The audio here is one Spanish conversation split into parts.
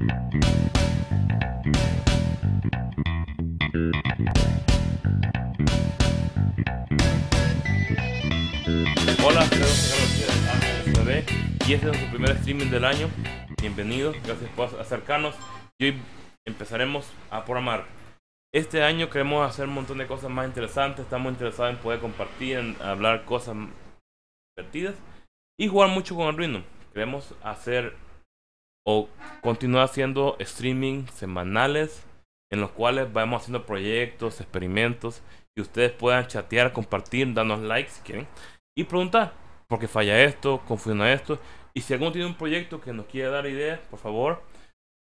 Hola, soy ah, y este es nuestro primer streaming del año. Bienvenidos, gracias por acercarnos y hoy empezaremos a programar. Este año queremos hacer un montón de cosas más interesantes, estamos interesados en poder compartir, en hablar cosas divertidas y jugar mucho con Arduino. Queremos hacer continúa continuar haciendo streaming semanales en los cuales vamos haciendo proyectos, experimentos y ustedes puedan chatear, compartir, darnos likes si quieren y preguntar por qué falla esto, confunde esto y si alguno tiene un proyecto que nos quiere dar ideas, por favor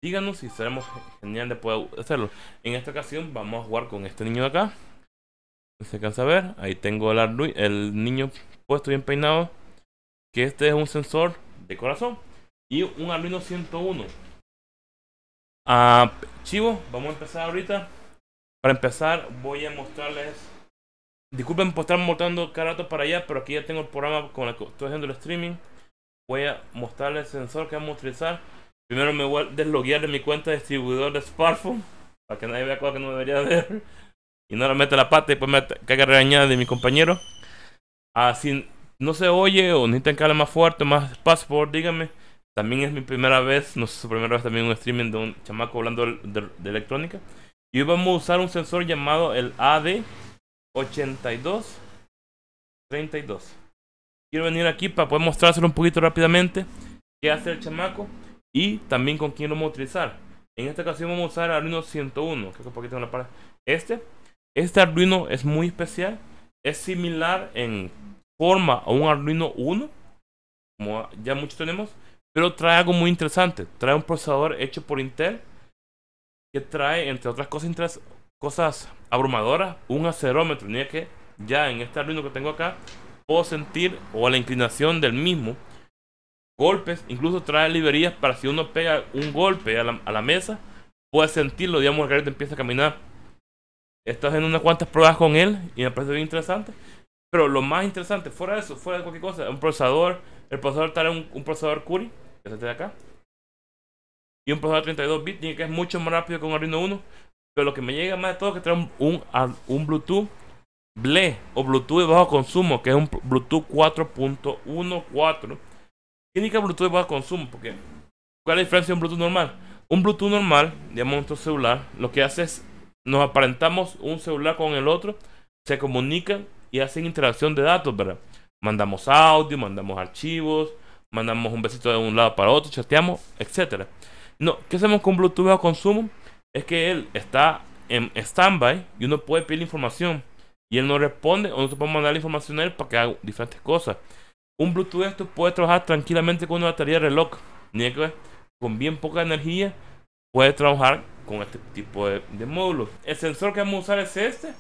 díganos y seremos genial de poder hacerlo. En esta ocasión vamos a jugar con este niño de acá. se cansa a ver, ahí tengo el, el niño puesto bien peinado que este es un sensor de corazón y un Arduino 101. Ah, chivo, vamos a empezar ahorita. Para empezar voy a mostrarles... Disculpen por estar montando cada rato para allá, pero aquí ya tengo el programa con el que estoy haciendo el streaming. Voy a mostrarles el sensor que vamos a utilizar. Primero me voy a desloguear de mi cuenta de distribuidor de smartphone. Para que nadie vea cosas que no debería ver. Y no la mete la pata y después me caiga regañada de mi compañero. Ah, si no se oye o necesitan que hable más fuerte, más espacio, por díganme. También es mi primera vez, no sé, su primera vez también un streaming de un chamaco hablando de, electrónica. Y hoy vamos a usar un sensor llamado el AD8232. Quiero venir aquí para poder mostrárselo un poquito rápidamente. ¿Qué hace el chamaco? Y también con quién lo vamos a utilizar. En esta ocasión vamos a usar Arduino 101. que la Este. Este Arduino es muy especial. Es similar en forma a un Arduino 1. Como ya muchos tenemos. Pero trae algo muy interesante. Trae un procesador hecho por Intel que trae, entre otras cosas, cosas abrumadoras, un acerómetro Ni que ya en este Arduino que tengo acá puedo sentir o la inclinación del mismo. Golpes, incluso trae librerías para si uno pega un golpe a la, mesa, puede sentirlo, digamos, el te empieza a caminar. Estás haciendo unas cuantas pruebas con él y me parece bien interesante. Pero lo más interesante, fuera de eso, fuera de cualquier cosa, un procesador, el procesador trae un procesador Curie este de acá. Y un procesador de 32 bits, tiene que es mucho más rápido que un Arduino 1. Pero lo que me llega más de todo es que trae un, un, Bluetooth BLE o Bluetooth de bajo consumo, que es un Bluetooth 4.14. Significa Bluetooth de bajo consumo, porque ¿cuál es la diferencia de un Bluetooth normal? Un Bluetooth normal, digamos nuestro celular, lo que hace es nos aparentamos un celular con el otro, se comunican y hacen interacción de datos, ¿verdad? Mandamos audio, mandamos archivos, mandamos un besito de un lado para otro, chateamos, etc. No, ¿Qué hacemos con Bluetooth a consumo? Es que él está en standby y uno puede pedir información y él no responde o no se puede mandar la información a él para que haga diferentes cosas. Un Bluetooth esto puede trabajar tranquilamente con una batería de reloj, ni con bien poca energía puede trabajar con este tipo de, de módulos. El sensor que vamos a usar es este.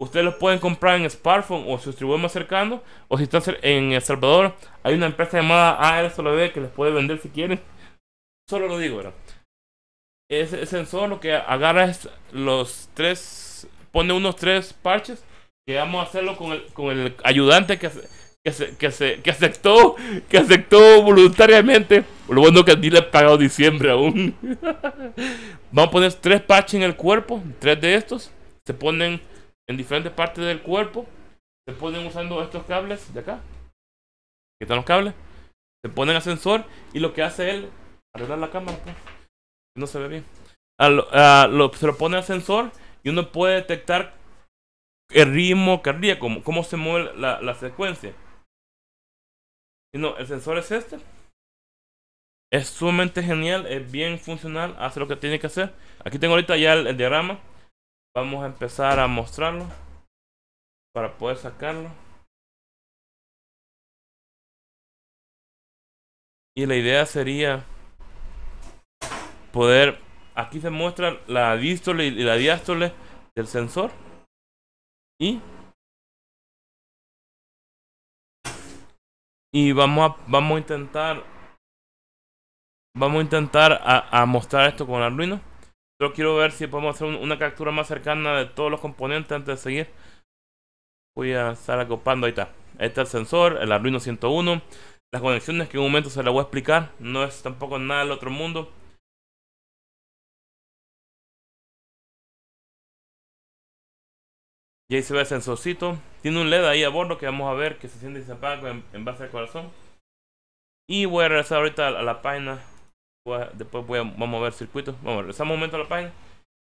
Ustedes los pueden comprar en Smartphone o su más cercano. O si están en El Salvador, hay una empresa llamada ARSLB que les puede vender si quieren. Solo lo digo, ¿verdad? Ese sensor lo que agarra es los tres, pone unos tres parches. Que vamos a hacerlo con el, con el ayudante que, que, aceptó, que aceptó voluntariamente. Lo bueno que a ni le he pagado diciembre aún. vamos a poner tres parches en el cuerpo, tres de estos. Se ponen en diferentes partes del cuerpo. Se pueden usando estos cables de acá. Aquí están los cables. Se ponen a sensor y lo que hace él, arreglar la cámara, pues, No se ve bien. Ah, ah, lo, se lo pone el sensor y uno puede detectar el ritmo cardíaco, cómo, se mueve la, secuencia. no, el sensor es este. Es sumamente genial, es bien funcional, hace lo que tiene que hacer. Aquí tengo ahorita ya el diagrama vamos a empezar a mostrarlo para poder sacarlo y la idea sería poder aquí se muestra la diástole y la diástole del sensor y y vamos a vamos a intentar vamos a intentar a mostrar esto con Arduino Solo quiero ver si podemos hacer una captura más cercana de todos los componentes antes de seguir. Voy a estar acopando, ahí está. Ahí está el sensor, el Arduino 101. Las conexiones que en un momento se las voy a explicar. No es tampoco nada del otro mundo. Y ahí se ve el sensorcito. Tiene un LED ahí a bordo que vamos a ver que se siente y se apaga en, base al corazón. Y voy a regresar ahorita a la página después voy a, vamos a ver circuitos. Vamos, regresamos un momento a la página.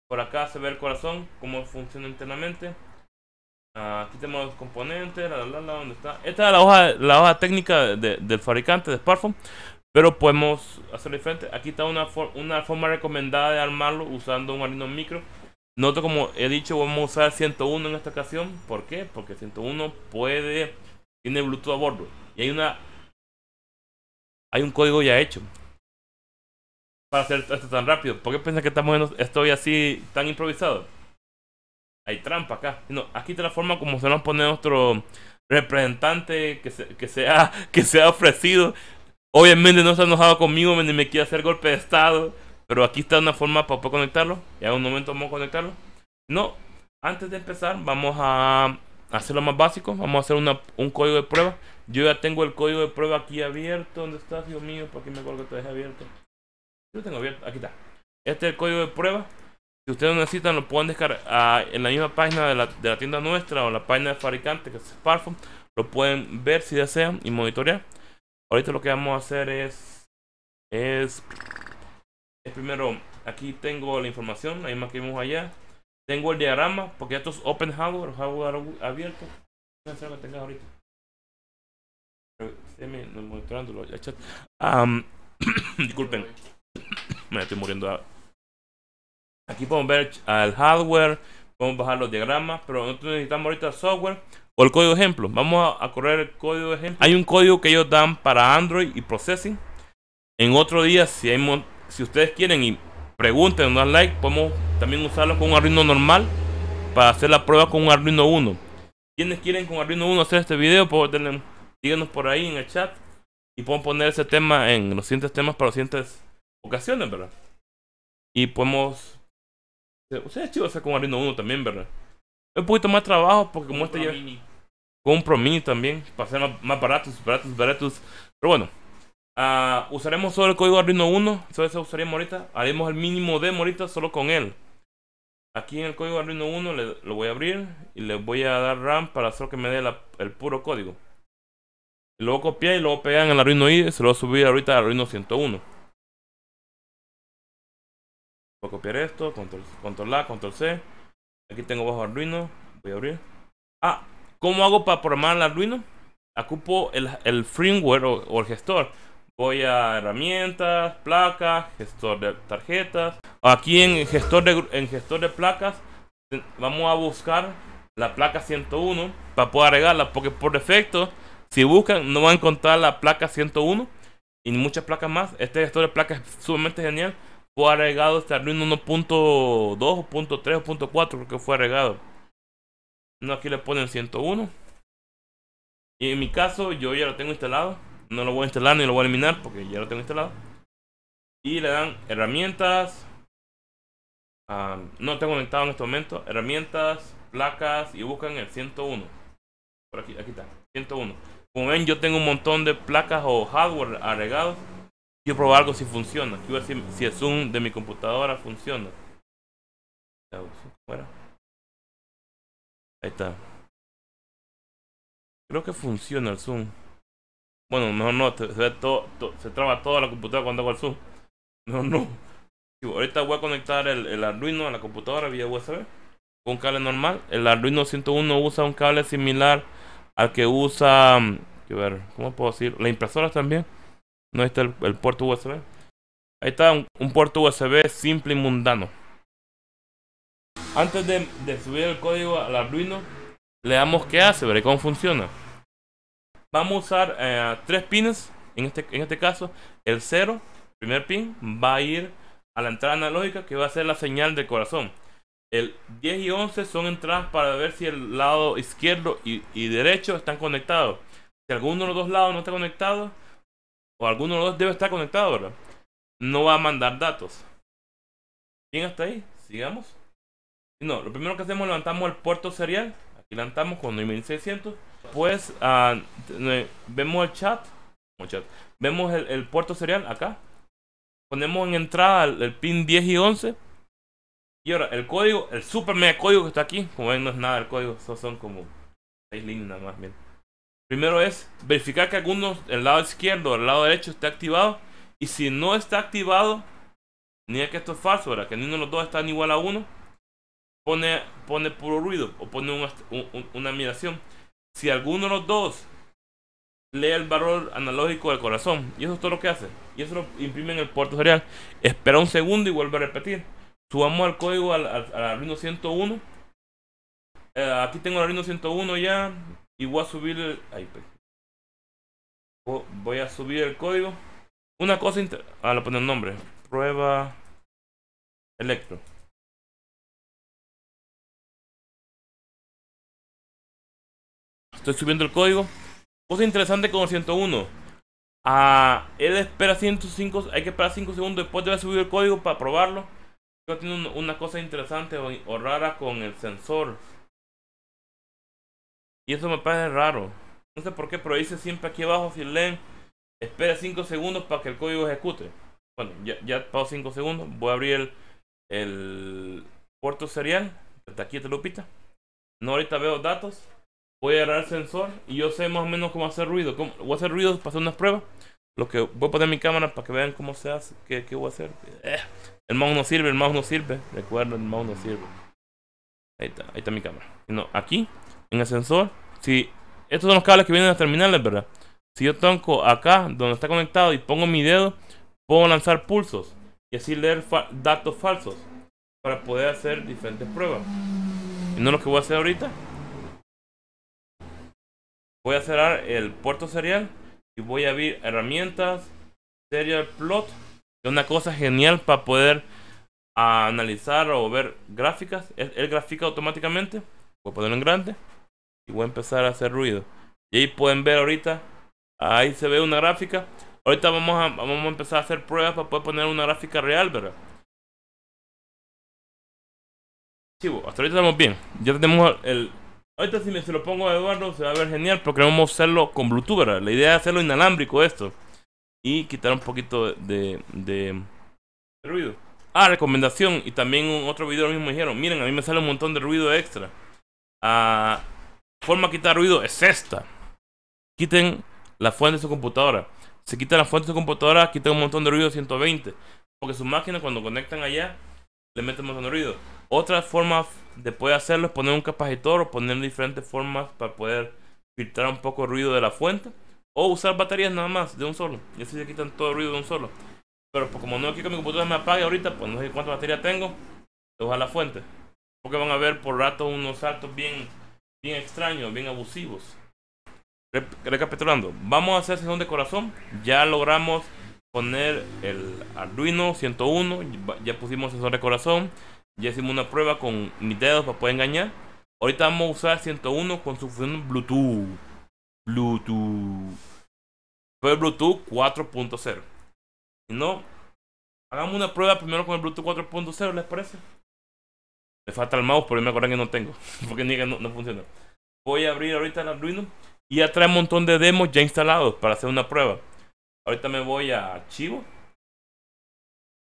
Por acá se ve el corazón, cómo funciona internamente. Ah, aquí tenemos los componentes, está. Esta es la hoja, la hoja técnica del fabricante de Sparkfun pero podemos hacer diferente. Aquí está una, una forma recomendada de armarlo usando un Arduino micro. Noto como he dicho, vamos a usar 101 en esta ocasión. ¿Por qué? Porque 101 puede, tiene Bluetooth a bordo. Y hay una, hay un código ya hecho para hacer esto tan rápido? ¿Por qué piensas que estamos estoy así tan improvisado? Hay trampa acá. No, aquí está la forma como se nos pone nuestro representante que se, que sea ha, que se ofrecido. Obviamente no se ha enojado conmigo ni me quiere hacer golpe de estado. Pero aquí está una forma para poder conectarlo. Y en un momento vamos a conectarlo. No, antes de empezar vamos a hacer lo más básico. Vamos a hacer un código de prueba. Yo ya tengo el código de prueba aquí abierto. ¿Dónde está Dios mío? ¿Para qué me acuerdo que te abierto? Yo tengo abierto, aquí está. Este es el código de prueba. Si ustedes lo necesitan, lo pueden descargar ah, en la misma página de la, de la tienda nuestra o la página de fabricante, que es Smartphone. Lo pueden ver si desean y monitorear. Ahorita lo que vamos a hacer es. Es. primero, aquí tengo la información, la misma que vimos allá. Tengo el diagrama, porque esto es open hardware, hardware abierto. No sé lo que tengas ahorita. Um, disculpen. Me estoy muriendo. Aquí podemos ver El hardware, podemos bajar los diagramas, pero nosotros necesitamos ahorita software o el código ejemplo. Vamos a, correr el código ejemplo. Hay un código que ellos dan para Android y Processing. En otro día, si, hay, si ustedes quieren y pregunten, dan like, podemos también usarlo con un Arduino normal para hacer la prueba con un Arduino 1. Quienes quieren con Arduino 1 hacer este video, díganos por ahí en el chat y podemos poner ese tema en los siguientes temas para los siguientes ocasiones, ¿verdad? Y podemos... O sea, chido hacer con Arduino 1 también, ¿verdad? Es un poquito más trabajo porque como este ya... Compro mini también, para ser más, baratos, baratos, baratos. Pero bueno, ah, usaremos solo el código Arduino 1, solo eso usaríamos ahorita. Haremos el mínimo de morita solo con él. Aquí en el código Arduino 1 lo voy a abrir y le voy a dar RAM para solo que me dé el puro código. luego copiar y luego pegar en el Arduino IDE se lo voy a subir ahorita al Arduino 101. Voy a copiar esto, control, control A, control C. Aquí tengo bajo Arduino. Voy a abrir. Ah, ¿cómo hago para programar el Arduino? Acupo el, el firmware o, el gestor. Voy a herramientas, placas, gestor de tarjetas. Aquí en gestor de, en gestor de placas vamos a buscar la placa 101 para poder agregarla. Porque por defecto, si buscan, no van a encontrar la placa 101 y muchas placas más. Este gestor de placas es sumamente genial fue agregado este Arduino 1.2 o punto o punto creo que fue agregado. No, aquí le ponen 101. Y en mi caso yo ya lo tengo instalado. No lo voy a instalar ni lo voy a eliminar porque ya lo tengo instalado. Y le dan herramientas. Ah, no tengo conectado en este momento. Herramientas, placas y buscan el 101. Por aquí, aquí está. 101. Como ven yo tengo un montón de placas o hardware agregados quiero probar algo si funciona. Quiero ver si, el Zoom de mi computadora funciona. Bueno, Ahí está. Creo que funciona el Zoom. Bueno, mejor no, se, traba toda la computadora cuando hago el Zoom. No, no. Ahorita voy a conectar el, Arduino a la computadora vía USB con cable normal. El Arduino 101 usa un cable similar al que usa, mm, que ver, ¿cómo puedo decir? la impresora también no está el, puerto USB. Ahí está un, puerto USB simple y mundano. Antes de, subir el código al Arduino, le damos qué hace, veré cómo funciona. Vamos a usar eh, tres pines, en este, en este caso, el 0, primer pin, va a ir a la entrada analógica que va a ser la señal del corazón. El 10 y 11 son entradas para ver si el lado izquierdo y derecho están conectados. Si alguno de los dos lados no está conectado, o alguno de los dos debe estar conectado, ¿verdad? No va a mandar datos. Bien, hasta ahí. Sigamos. No, lo primero que hacemos levantamos el puerto serial. Aquí levantamos con 9600. Pues ah, vemos el chat. chat? Vemos el, puerto serial acá. Ponemos en entrada el, pin 10 y 11. Y ahora el código, el super mega código que está aquí. Como ven, no es nada el código. Son, son como 6 líneas nada más. Bien. Primero es verificar que alguno, el lado izquierdo o el lado derecho, esté activado. Y si no está activado, ni es que esto es falso, ¿verdad? Que ninguno de los dos están igual a uno. Pone, pone puro ruido o pone un, una admiración. Si alguno de los dos lee el valor analógico del corazón, y eso es todo lo que hace, y eso lo imprime en el puerto serial, espera un segundo y vuelve a repetir. Subamos al código al, al, 101. Eh, aquí tengo el Arduino 101 ya, y voy a subir el, voy a subir el código una cosa inter, ah lo poner un nombre prueba electro estoy subiendo el código cosa interesante con el 101 ah, él espera 105 hay que esperar 5 segundos después de haber subido el código para probarlo tiene una cosa interesante o rara con el sensor y eso me parece raro. No sé por qué, pero dice siempre aquí abajo si leen, espera 5 segundos para que el código ejecute. Bueno, ya, ya 5 segundos. Voy a abrir el, puerto serial. Hasta aquí lo lupita. No ahorita veo datos. Voy a agarrar el sensor y yo sé más o menos cómo hacer ruido. Cómo, voy a hacer ruido para hacer unas pruebas. Lo que voy a poner mi cámara para que vean cómo se hace, qué, qué voy a hacer. Eh, el mouse no sirve, el mouse no sirve. Recuerdo el mouse no sirve. Ahí está, ahí está mi cámara. No, aquí en el sensor, si estos son los cables que vienen a terminales, ¿verdad? Si yo toco acá, donde está conectado, y pongo mi dedo, puedo lanzar pulsos y así leer datos falsos para poder hacer diferentes pruebas. Y no lo que voy a hacer ahorita. Voy a cerrar el puerto serial y voy a abrir herramientas, serial plot, es una cosa genial para poder analizar o ver gráficas. Él, grafica automáticamente. Voy a ponerlo en grande y voy a empezar a hacer ruido. Y ahí pueden ver ahorita, ahí se ve una gráfica. Ahorita vamos a, vamos a empezar a hacer pruebas para poder poner una gráfica real, ¿verdad? Chivo, hasta ahorita estamos bien. Ya tenemos el... Ahorita si me se lo pongo a Eduardo se va a ver genial, pero queremos hacerlo con Bluetooth, ¿verdad? La idea es hacerlo inalámbrico esto. Y quitar un poquito de, de, ruido. Ah, recomendación. Y también un otro video lo mismo dijeron. Miren, a mí me sale un montón de ruido extra. Ah, forma de quitar ruido es esta. Quiten la fuente de su computadora. Se quitan la fuente de su computadora, quitan un montón de ruido 120. Porque su máquina cuando conectan allá, le meten un montón de ruido. Otra forma de poder hacerlo es poner un capacitor o poner diferentes formas para poder filtrar un poco el ruido de la fuente. O usar baterías nada más, de un solo. Y así se quitan todo el ruido de un solo. Pero pues, como no quiero que mi computadora me apague ahorita, pues no sé cuánta batería tengo. de usar la fuente. Porque van a ver por rato unos saltos bien bien extraños, bien abusivos. recapitulando, vamos a hacer sesión de corazón. Ya logramos poner el Arduino 101, ya pusimos sesión de corazón, ya hicimos una prueba con mis dedos para poder engañar. Ahorita vamos a usar 101 con su función Bluetooth. Bluetooth. Fue Bluetooth 4.0. Si no, hagamos una prueba primero con el Bluetooth 4.0, ¿les parece? Me falta el mouse, pero me acuerdo que no tengo. Porque ni que no, no funciona. Voy a abrir ahorita el Arduino. Y ya trae un montón de demos ya instalados para hacer una prueba. Ahorita me voy a archivo.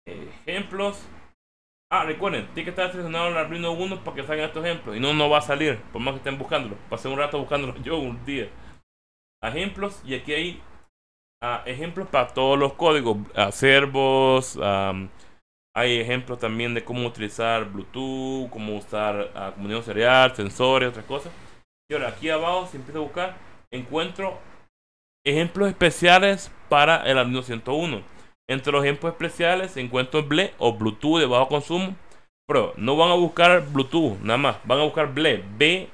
Ejemplos. Ah, recuerden, tiene que estar seleccionado el Arduino 1 para que salgan estos ejemplos. Y no, no va a salir, por más que estén buscándolo. Pasé un rato buscándolo yo un día. Ejemplos, y aquí hay ah, ejemplos para todos los códigos. Acervos, A... Hay ejemplos también de cómo utilizar Bluetooth, cómo usar uh, ah, comunión serial, sensores, otras cosas. Y ahora aquí abajo, si empiezo a buscar, encuentro ejemplos especiales para el Arduino 101. Entre los ejemplos especiales encuentro BLE o Bluetooth de bajo consumo. Pero no van a buscar Bluetooth nada más, van a buscar BLE, b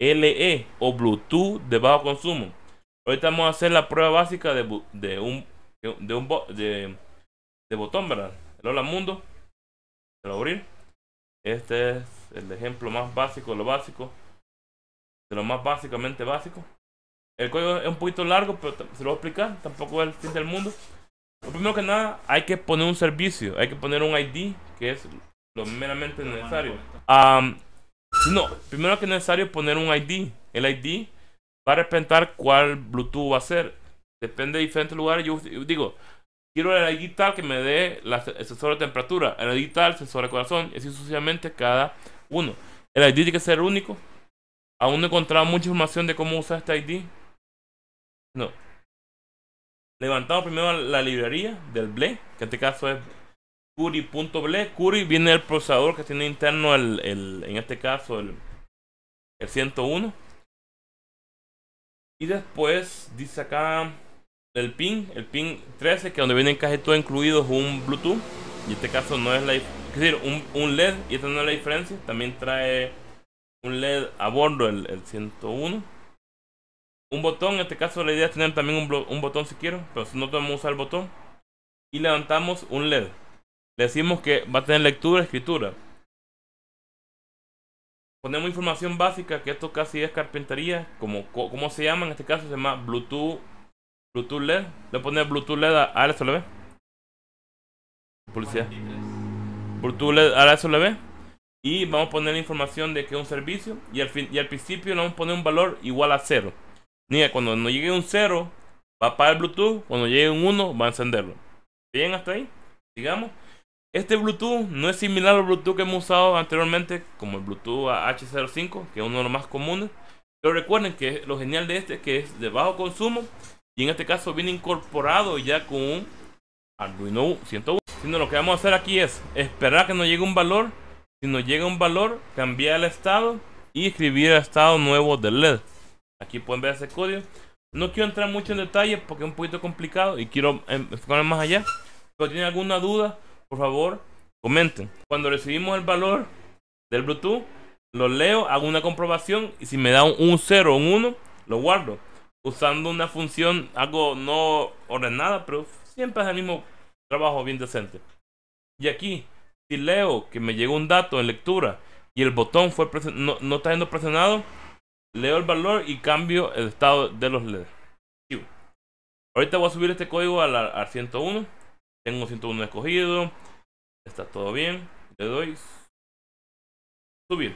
l e, o Bluetooth de bajo consumo. Ahorita vamos a hacer la prueba básica de, un, de, un de botón, ¿verdad? el Hola Mundo. Se lo Este es el ejemplo más básico de lo básico. De lo más básicamente básico. El código es un poquito largo, pero se lo voy a explicar. Tampoco es el fin del mundo. Lo primero que nada, hay que poner un servicio. Hay que poner un ID, que es lo meramente necesario. no, primero que es necesario poner un ID. El ID va a representar cuál Bluetooth va a ser. Depende de diferentes lugares. Yo digo, Quiero el ID tal que me dé la, el sensor de temperatura, el ID el sensor de corazón, y así sucesivamente cada uno. El ID tiene que ser único. Aún no he mucha información de cómo usar este ID. No. Levantamos primero la librería del BLE, que en este caso es Curry.ble. Curry viene el procesador que tiene interno el, el en este caso el, el 101. Y después dice acá el pin, el pin 13, que donde vienen casi todo incluido es un Bluetooth. Y en este caso no es la es decir, un, LED y esta no es la diferencia. También trae un LED a bordo, el, 101. Un botón, en este caso la idea es tener también un, un botón si quiero, pero si no podemos usar el botón. Y levantamos un LED. Le decimos que va a tener lectura, escritura. Ponemos información básica, que esto casi es carpintería, como, como se llama, en este caso se llama Bluetooth Bluetooth LED. Le pone Bluetooth LED a, la SLB. ve. Bluetooth LED a SLB. Y vamos a poner la información de que es un servicio. Y al, fin, y al principio le vamos a poner un valor igual a cero, Mira, cuando no llegue un cero va a apagar el Bluetooth. Cuando llegue un 1, va a encenderlo. Bien, hasta ahí. Sigamos. Este Bluetooth no es similar al Bluetooth que hemos usado anteriormente, como el Bluetooth H05, que es uno de los más comunes. Pero recuerden que lo genial de este es que es de bajo consumo y en este caso viene incorporado ya con un Arduino 101. Sino lo que vamos a hacer aquí es esperar que nos llegue un valor. Si nos llega un valor, cambiar el estado y escribir el estado nuevo del LED. Aquí pueden ver ese código. No quiero entrar mucho en detalle porque es un poquito complicado y quiero em, enfocarme más allá. Si tienen alguna duda, por favor, comenten. Cuando recibimos el valor del Bluetooth, lo leo, hago una comprobación y si me da un 0 o un 1, lo guardo usando una función, algo no ordenada, pero siempre es el mismo trabajo bien decente. Y aquí, si leo que me llegó un dato en lectura y el botón fue no, está siendo presionado, leo el valor y cambio el estado de los LEDs. Ahorita voy a subir este código al, 101. Tengo 101 escogido. Está todo bien. Le doy subir.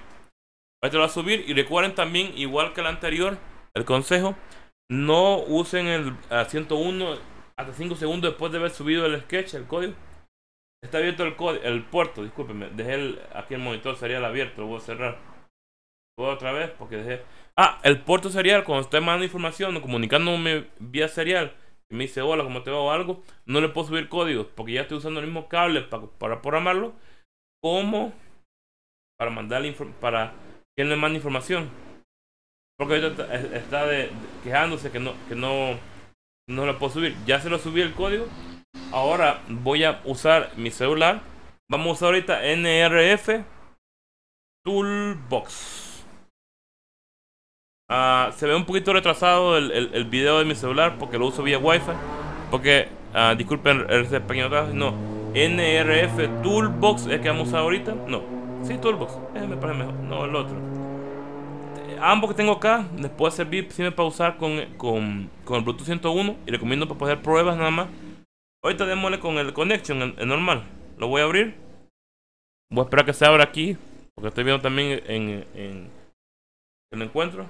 Ahorita lo voy a subir y recuerden también, igual que el anterior, el consejo, no usen el a hasta 5 segundos después de haber subido el sketch, el código. Está abierto el, el puerto, discúlpeme. Dejé el, aquí el monitor serial abierto, lo voy a cerrar. Voy otra vez porque dejé. Ah, el puerto serial, cuando estoy mandando información o comunicándome vía serial, me dice hola, ¿cómo te va o algo? No le puedo subir códigos porque ya estoy usando el mismo cable para, programarlo como para mandar para quien le manda información. Porque está quejándose que no, que no, no lo puedo subir. Ya se lo subí el código. Ahora voy a usar mi celular. Vamos a usar ahorita NRF Toolbox. Ah, se ve un poquito retrasado el, el, video de mi celular porque lo uso vía Wi-Fi. Porque, ah, disculpen el pequeño trabajo. no. NRF Toolbox es que vamos a usar ahorita. No, sí, Toolbox. me parece mejor. No, el otro ambos que tengo acá les puede servir siempre para usar con, el Bluetooth 101 y recomiendo para poder pruebas nada más. Ahorita démosle con el connection, el, normal. Lo voy a abrir. Voy a esperar que se abra aquí. Porque estoy viendo también en, en el encuentro.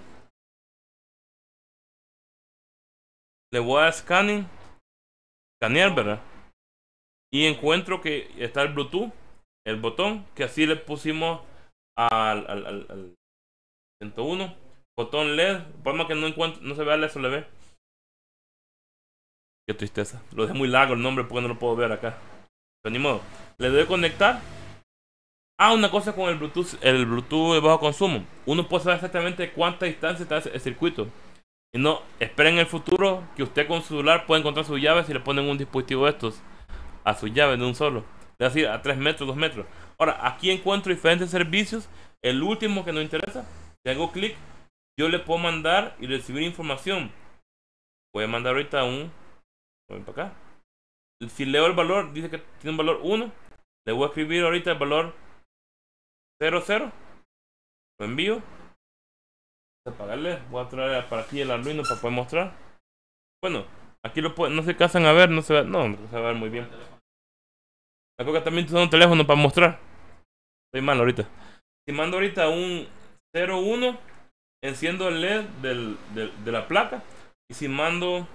Le voy a scanning. Scanear, ¿verdad? Y encuentro que está el Bluetooth. El botón que así le pusimos al 101. Botón LED, forma que no encuentro, no se vea el ve Qué tristeza. Lo dejé muy largo el nombre porque no lo puedo ver acá. Pero ni modo. Le doy conectar. Ah, una cosa con el Bluetooth, el Bluetooth de bajo consumo. Uno puede saber exactamente cuánta distancia está el circuito. Y no, esperen el futuro que usted con su celular puede encontrar sus llaves si le ponen un dispositivo estos a su llave de un solo. Es decir, a 3 metros, 2 metros. Ahora, aquí encuentro diferentes servicios. El último que nos interesa si hago clic, yo le puedo mandar y recibir información. Voy a mandar ahorita un... Voy para acá. Si leo el valor, dice que tiene un valor 1. Le voy a escribir ahorita el valor 00. Lo envío. Voy a apagarle. Voy a traer para aquí el arduino para poder mostrar. Bueno, aquí lo puedo, no se casan a ver, no se va, no, se va a ver muy bien. La coca también usando un teléfono para mostrar. Estoy mal ahorita. Si mando ahorita un, 01 enciendo el LED de la placa y si mando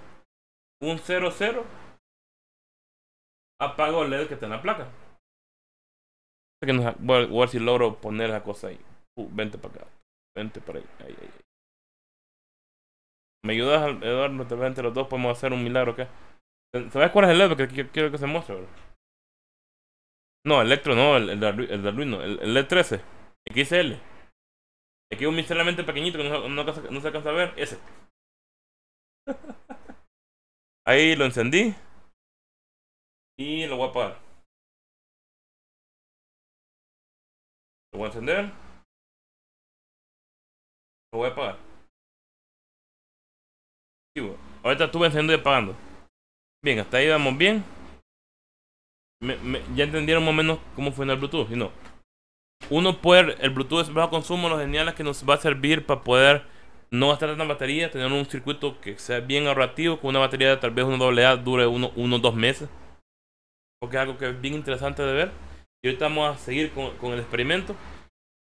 un 00 apago el LED que está en la placa voy, a, ver si logro poner la cosa ahí uh, vente para acá vente para ahí, ahí, me ayudas Eduardo entre los dos podemos hacer un milagro acá ¿sabes cuál es el LED? que quiero que se muestre bro. no, Electro no, el, el, de Arduino, el, el LED 13, XL. Aquí un pequeñito que no, se alcanza a ver. Ese. Ahí lo encendí. Y lo voy a apagar. Lo voy a encender. Lo voy a apagar. Ahorita estuve encendiendo y apagando. Bien, hasta ahí vamos bien. ya entendieron más o menos cómo funciona el Bluetooth, si no uno puede, el Bluetooth es bajo consumo, lo genial es que nos va a servir para poder no gastar tanta batería, tener un circuito que sea bien ahorrativo, con una batería de tal vez una doble A dure uno, o dos meses. Porque es algo que es bien interesante de ver. Y ahorita vamos a seguir con, el experimento.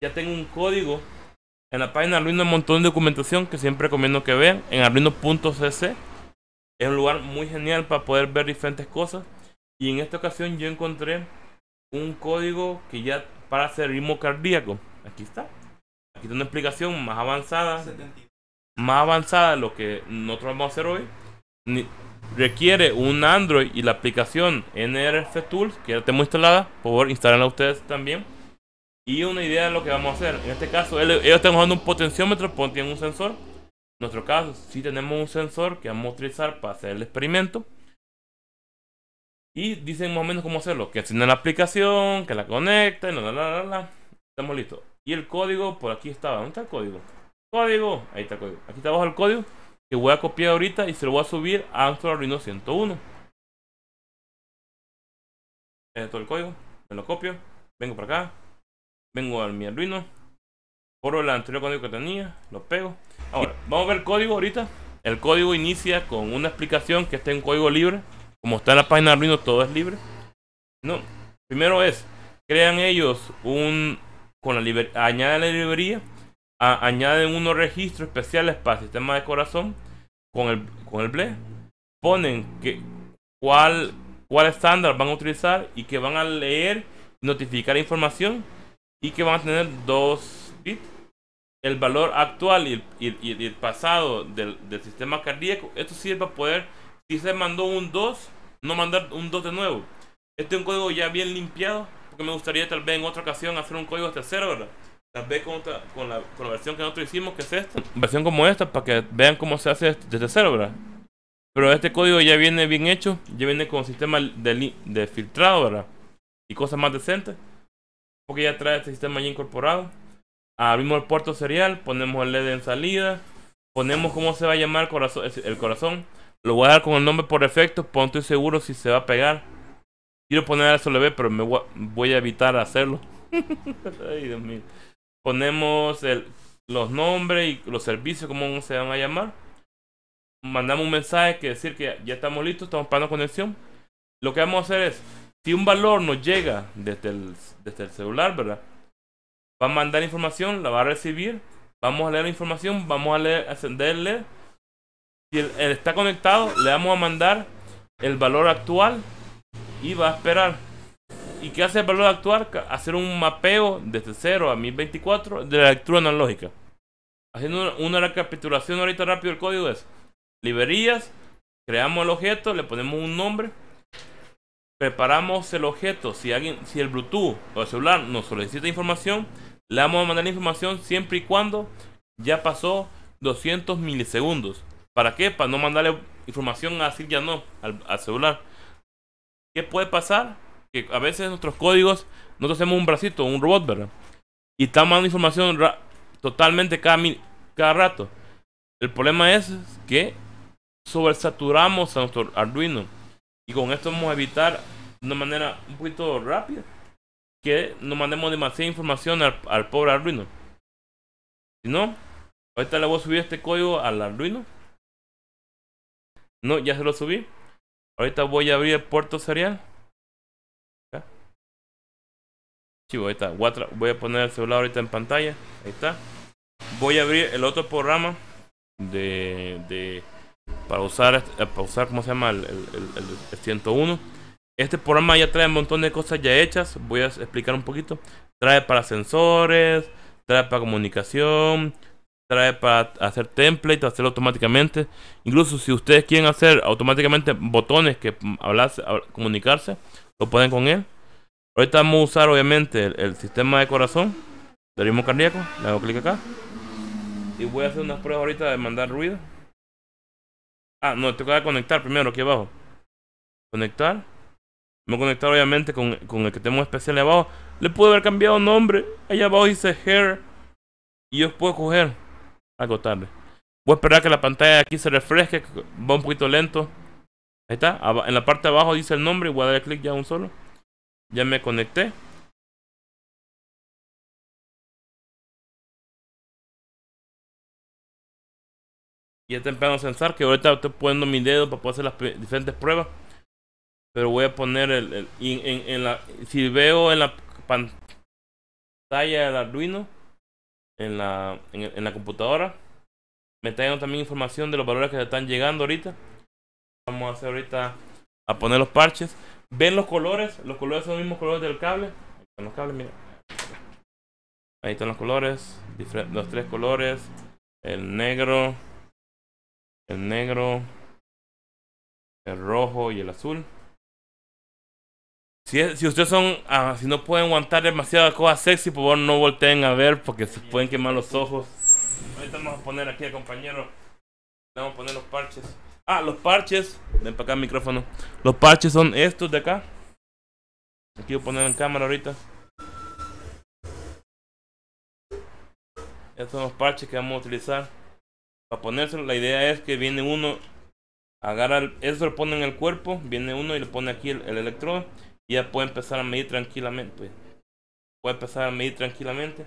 Ya tengo un código en la página Arduino, un montón de documentación que siempre recomiendo que vean en arduino.cc. Es un lugar muy genial para poder ver diferentes cosas. Y en esta ocasión yo encontré un código que ya para hacer ritmo cardíaco. Aquí está. Aquí está una explicación más avanzada. Más avanzada de lo que nosotros vamos a hacer hoy. requiere un Android y la aplicación NRF Tools, que ya tenemos instalada. Por favor, ustedes también. Y una idea de lo que vamos a hacer. En este caso, ellos están usando un potenciómetro, Porque tienen un sensor. En nuestro caso, si tenemos un sensor que vamos a utilizar para hacer el experimento. Y dicen más o menos cómo hacerlo. Que asignan la aplicación, que la conecten, la, la, la, Estamos listos. Y el código, por aquí estaba. ¿Dónde está el código? Código. Ahí está el código. Aquí está abajo el código. Que voy a copiar ahorita y se lo voy a subir a nuestro Arduino 101. Este es todo el código. Me lo copio. Vengo para acá. Vengo al mi Arduino. por el anterior código que tenía. Lo pego. Ahora, vamos a ver el código ahorita. El código inicia con una explicación que está en código libre como está en la página de Arduino, todo es libre. No, primero es, crean ellos un, con la añaden la librería, añaden unos registros especiales para sistema de corazón con el, con el BLE, ponen que, cuál, cuál estándar van a utilizar y que van a leer notificar información y que van a tener dos bits. El valor actual y el, pasado del, del sistema cardíaco. Esto sirve para poder si se mandó un 2, no mandar un 2 de nuevo. Este es un código ya bien limpiado, porque me gustaría tal vez en otra ocasión hacer un código hasta cero, ¿verdad? Tal vez con, con, la, con, la, versión que nosotros hicimos, que es esta. Versión como esta, para que vean cómo se hace desde cero, ¿verdad? Pero este código ya viene bien hecho, ya viene con sistema de, de filtrado, ¿verdad? Y cosas más decentes. Porque ya trae este sistema ya incorporado. Abrimos el puerto serial, ponemos el LED en salida, ponemos cómo se va a llamar corazón. El corazón lo voy a dar con el nombre por defecto, punto seguro si se va a pegar. Quiero poner SLB, pero me voy a evitar hacerlo. Ponemos los nombres y los servicios, como se van a llamar. Mandamos un mensaje que decir que ya estamos listos, estamos la conexión. Lo que vamos a hacer es, si un valor nos llega desde el, celular, ¿verdad? Va a mandar información, la va a recibir. Vamos a leer la información, vamos a leer, si él, está conectado, le vamos a mandar el valor actual y va a esperar. ¿Y qué hace el valor actual? Hacer un mapeo desde 0 a 1024 de la lectura analógica. Haciendo una, recapitulación ahorita rápido el código es librerías, creamos el objeto, le ponemos un nombre, preparamos el objeto. Si alguien, si el Bluetooth o el celular nos solicita información, le vamos a mandar la información siempre y cuando ya pasó 200 milisegundos. ¿Para qué? Para no mandarle información a ya no, al, celular. ¿Qué puede pasar? Que a veces nuestros códigos, nosotros hacemos un bracito, un robot, ¿verdad? Y estamos mandando información totalmente cada, cada rato. El problema es que sobresaturamos a nuestro Arduino. Y con esto vamos a evitar de una manera un poquito rápida que no mandemos demasiada información al pobre Arduino. Si no, ahorita le voy a subir este código al Arduino no, ya se lo subí. Ahorita voy a abrir el puerto serial. Chivo, Voy a poner el celular ahorita en pantalla. Ahí está. Voy a abrir el otro programa de, de para usar, este, eh, ¿cómo se llama? El, el, 101. Este programa ya trae un montón de cosas ya hechas. Voy a explicar un poquito. Trae para sensores, trae para comunicación, trae para hacer template, hacerlo automáticamente. Incluso si ustedes quieren hacer automáticamente botones que hablarse, comunicarse, lo pueden con él. Ahorita vamos a usar obviamente el, sistema de corazón de cardíaco. Le hago clic acá. Y voy a hacer unas pruebas ahorita de mandar ruido. Ah, no, tengo que conectar primero aquí abajo. Conectar. Me voy a conectar obviamente con, con el que tengo especial de abajo. Le puedo haber cambiado nombre. Allá abajo dice hair. Y yo puedo coger agotarle, Voy a esperar que la pantalla aquí se refresque, va un poquito lento. está, en la parte de abajo dice el nombre, voy a darle clic ya un solo. Ya me conecté. ya está empezando a sensar que ahorita estoy poniendo mi dedo para poder hacer las diferentes pruebas pero voy a poner el, en, la si veo en la pantalla del Arduino en la, en, la computadora. Me está también información de los valores que están llegando ahorita. Vamos a hacer ahorita a poner los parches. ¿Ven los colores? Los colores son los mismos colores del cable. los Ahí están los colores. Los tres colores. El negro. El negro. El rojo y el azul. Si, si ustedes son, ah, si no pueden aguantar demasiadas cosas sexy, por favor no volteen a ver porque se pueden quemar los ojos. Ahorita vamos a poner aquí al compañero. Vamos a poner los parches. Ah, los parches. Ven para acá el micrófono. Los parches son estos de acá. Aquí voy a poner en cámara ahorita. Estos son los parches que vamos a utilizar. Para ponérselo, la idea es que viene uno, agarra, el, eso lo pone en el cuerpo, viene uno y le pone aquí el, el electrodo ya puede empezar a medir tranquilamente. Pues. Puede empezar a medir tranquilamente.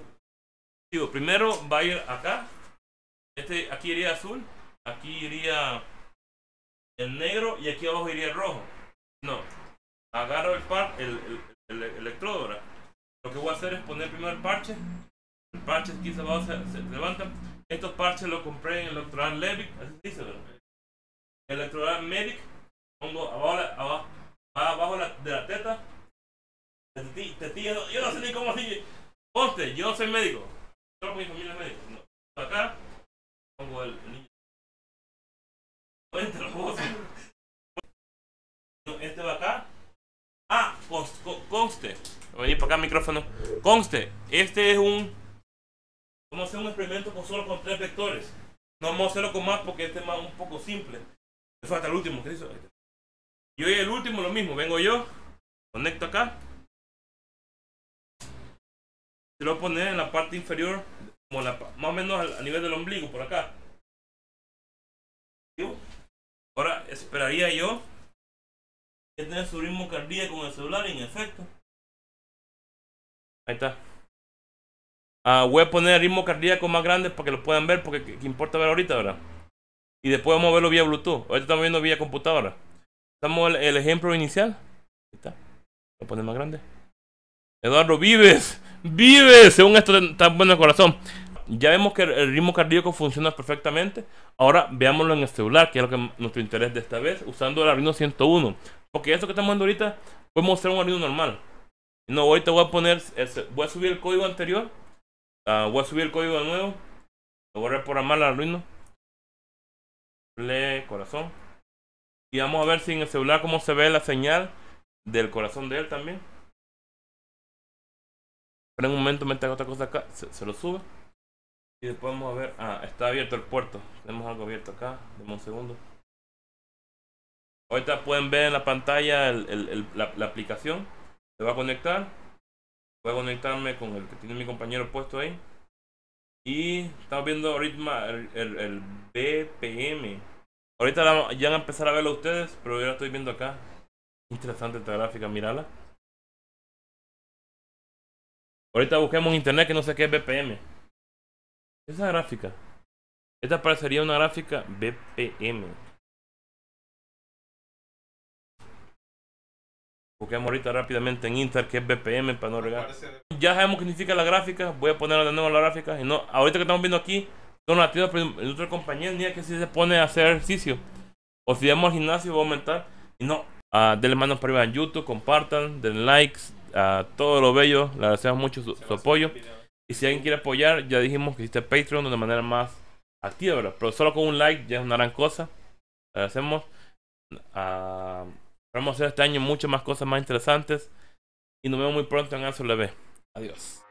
primero va a ir acá. Este, aquí iría azul. Aquí iría el negro. Y aquí abajo iría el rojo. No. Agarro el, par, el, el, electrodo. Lo que voy a hacer es poner primero el parche. El parche aquí se, se, levanta. Estos parches los compré en Electoral Levic. Así dice, Medic. Pongo abajo abajo la, de la teta. yo no sé ni cómo así. Conste, yo soy médico. Yo mi médico. No. Acá pongo el, Este va acá. Ah, conste. conste. Voy para acá micrófono. Conste, este es un. Vamos a hacer un experimento con solo con tres vectores. No vamos a hacerlo con más porque este es más un poco simple. Eso hasta el último que hizo. Y hoy el último lo mismo, vengo yo, conecto acá. Se lo voy a poner en la parte inferior, como la, más o menos a nivel del ombligo, por acá. Ahora esperaría yo que tenga su ritmo cardíaco en el celular, en efecto. Ahí está. Ah, voy a poner el ritmo cardíaco más grande para que lo puedan ver, porque qué importa ver ahorita, ¿verdad? Y después vamos a verlo vía Bluetooth. Ahorita estamos viendo vía computadora estamos el, ejemplo inicial. Ahí está. Lo poner más grande. Eduardo, vives, vives, según esto tan bueno el corazón. Ya vemos que el ritmo cardíaco funciona perfectamente. Ahora veámoslo en el celular, que es lo que nuestro interés de esta vez, usando el Arduino 101. Porque eso que estamos viendo ahorita, podemos mostrar un Arduino normal. No, ahorita voy a poner, voy a subir el código anterior, ah, voy a subir el código de nuevo, lo voy a reprogramar al Arduino. Le corazón. Y vamos a ver si en el celular cómo se ve la señal del corazón de él también. Pero un momento me traigo otra cosa acá, se, lo sube. Y después vamos a ver. Ah, está abierto el puerto. Tenemos algo abierto acá. Demos un segundo. Ahorita pueden ver en la pantalla el, la, aplicación. Se va a conectar. Voy a conectarme con el que tiene mi compañero puesto ahí. Y estamos viendo ahorita el, el BPM. Ahorita ya van a empezar a verlo ustedes, pero yo la estoy viendo acá. Interesante esta gráfica, mírala. Ahorita busquemos en internet que no sé qué es BPM. Esa gráfica. Esta parecería una gráfica BPM. Busquemos ahorita rápidamente en Inter que es BPM para no regar. Ya sabemos qué significa la gráfica. Voy a poner de nuevo la gráfica. Y no, ahorita que estamos viendo aquí, son pues, en otra compañía, ni que si se pone a hacer ejercicio. O si vamos al gimnasio va a aumentar. Y no, ah, denle manos para arriba en YouTube, compartan, den likes, a ah, todo lo bello, le agradecemos mucho su, apoyo. Y si alguien quiere apoyar, ya dijimos que existe Patreon de manera más activa, ¿verdad? Pero solo con un like ya es una gran cosa. Le agradecemos. vamos ah, a hacer este año muchas más cosas más interesantes. Y nos vemos muy pronto en ve Adiós.